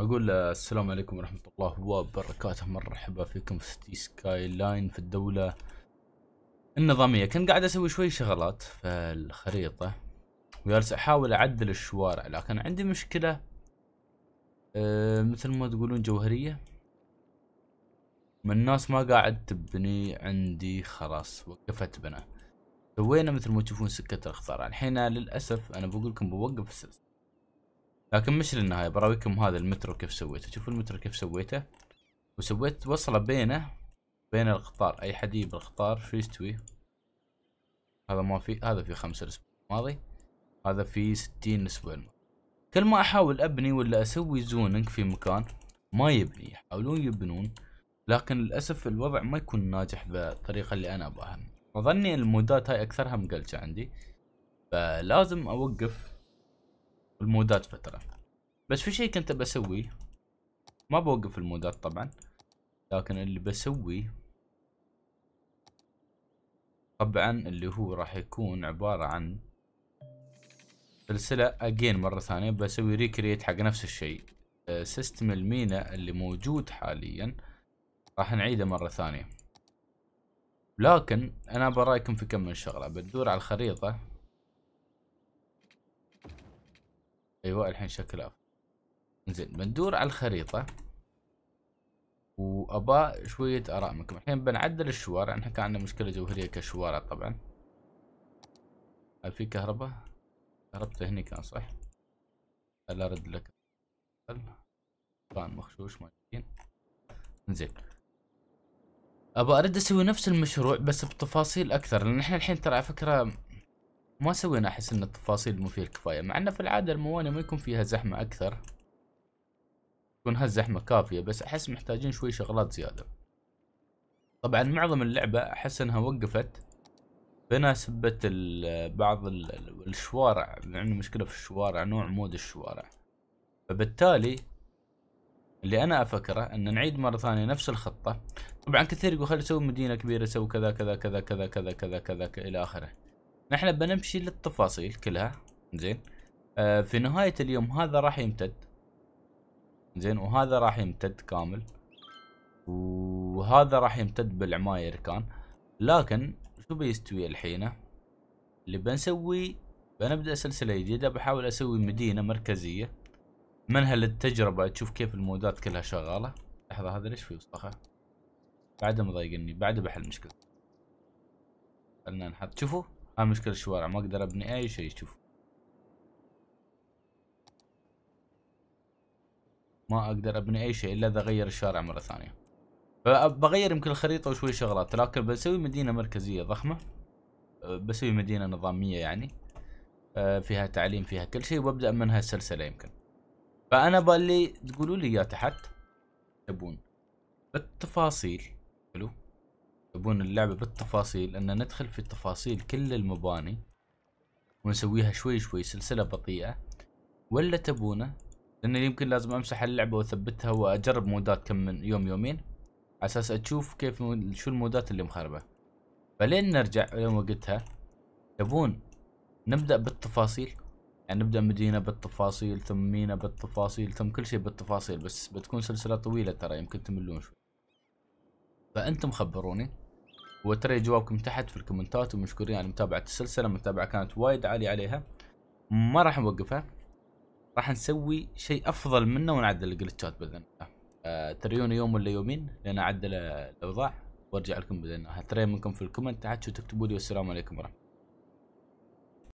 اقول السلام عليكم ورحمه الله وبركاته مرحبا فيكم في سيتي سكاي لاين في الدوله النظاميه كنت قاعد اسوي شوي شغلات في الخريطه وجالس احاول اعدل الشوارع لكن عندي مشكله أه مثل ما تقولون جوهريه من الناس ما قاعد تبني عندي خلاص وقفت بنا سوينا مثل ما تشوفون سكة الخضار الحين للأسف أنا بقول لكم بوقف السلسلة لكن مش للنهاية براويكم هذا المترو كيف سويته شوفوا المترو كيف سويته وسويت وصله بينه بين القطار اي حد يجيب القطار شو يستوي هذا ما في هذا في خمسة الاسبوع الماضي هذا في ستين الاسبوع الماضي كل ما احاول ابني ولا اسوي زوننج في مكان ما يبني يحاولون يبنون لكن للاسف الوضع ما يكون ناجح بالطريقة اللي انا ابغاها اظني المودات هاي اكثرها مقلشة عندي فلازم اوقف المودات فترة بس في شيء كنت بسويه ما بوقف المودات طبعا لكن اللي بسويه طبعا اللي هو راح يكون عبارة عن سلسلة اجين مرة ثانية بسوي ريكريت حق نفس الشيء سيستم آه، المينا اللي موجود حاليا راح نعيده مرة ثانية لكن انا برايكم في كم من شغلة بتدور على الخريطة ايوه الحين شكله افضل زين بندور على الخريطة وابا شوية اراء منكم الحين بنعدل الشوارع احنا كان عندنا مشكلة جوهرية كشوارع طبعا هل في كهرباء كهربته هنا كان صح هل ارد لك كان مخشوش ما زين ابى ارد اسوي نفس المشروع بس بتفاصيل اكثر لان احنا الحين ترى على فكره ما سوينا احس ان التفاصيل مو فيها الكفايه مع انه في العاده الموانئ ما يكون فيها زحمه اكثر تكون هالزحمه كافيه بس احس محتاجين شوي شغلات زياده طبعا معظم اللعبه احس انها وقفت سبت بعض الشوارع لأن مشكلة في الشوارع نوع مود الشوارع فبالتالي اللي انا افكره ان نعيد مره ثانيه نفس الخطه طبعا كثير يقول خلي نسوي مدينه كبيره كذا كذا كذا كذا كذا كذا كذا كذا الى اخره نحن بنمشي للتفاصيل كلها زين آه في نهاية اليوم هذا راح يمتد زين وهذا راح يمتد كامل وهذا راح يمتد بالعماير كان لكن شو بيستوي الحين اللي بنسوي بنبدأ سلسلة جديدة بحاول اسوي مدينة مركزية منها للتجربة تشوف كيف المودات كلها شغالة لحظة هذا ليش في وسخة بعده مضايقني بعده بحل مشكلة خلنا نحط شوفوا هاي مشكلة الشوارع ما اقدر ابني اي شيء شوف ما اقدر ابني اي شيء الا اذا اغير الشارع مرة ثانية بغير يمكن الخريطة وشوي شغلات لكن بسوي مدينة مركزية ضخمة بسوي مدينة نظامية يعني فيها تعليم فيها كل شيء وابدأ منها السلسلة يمكن فأنا باللي تقولوا لي يا تحت تبون التفاصيل حلو يبون اللعبة بالتفاصيل ان ندخل في تفاصيل كل المباني ونسويها شوي شوي سلسلة بطيئة ولا تبونه لان يمكن لازم امسح اللعبة واثبتها واجرب مودات كم من يوم يومين على اساس اشوف كيف شو المودات اللي مخربة فلين نرجع لين وقتها تبون نبدأ بالتفاصيل يعني نبدأ مدينة بالتفاصيل ثم مينا بالتفاصيل ثم كل شيء بالتفاصيل بس بتكون سلسلة طويلة ترى يمكن تملون شوي فأنتم خبروني وترى جوابكم تحت في الكومنتات ومشكورين على متابعة السلسلة المتابعة كانت وايد عالية عليها ما راح نوقفها راح نسوي شيء افضل منه ونعدل الجلتشات باذن الله أه تريون يوم ولا يومين لنعدل الاوضاع وارجع لكم باذن الله ترى منكم في الكومنت تحت شو تكتبوا لي والسلام عليكم ورحمه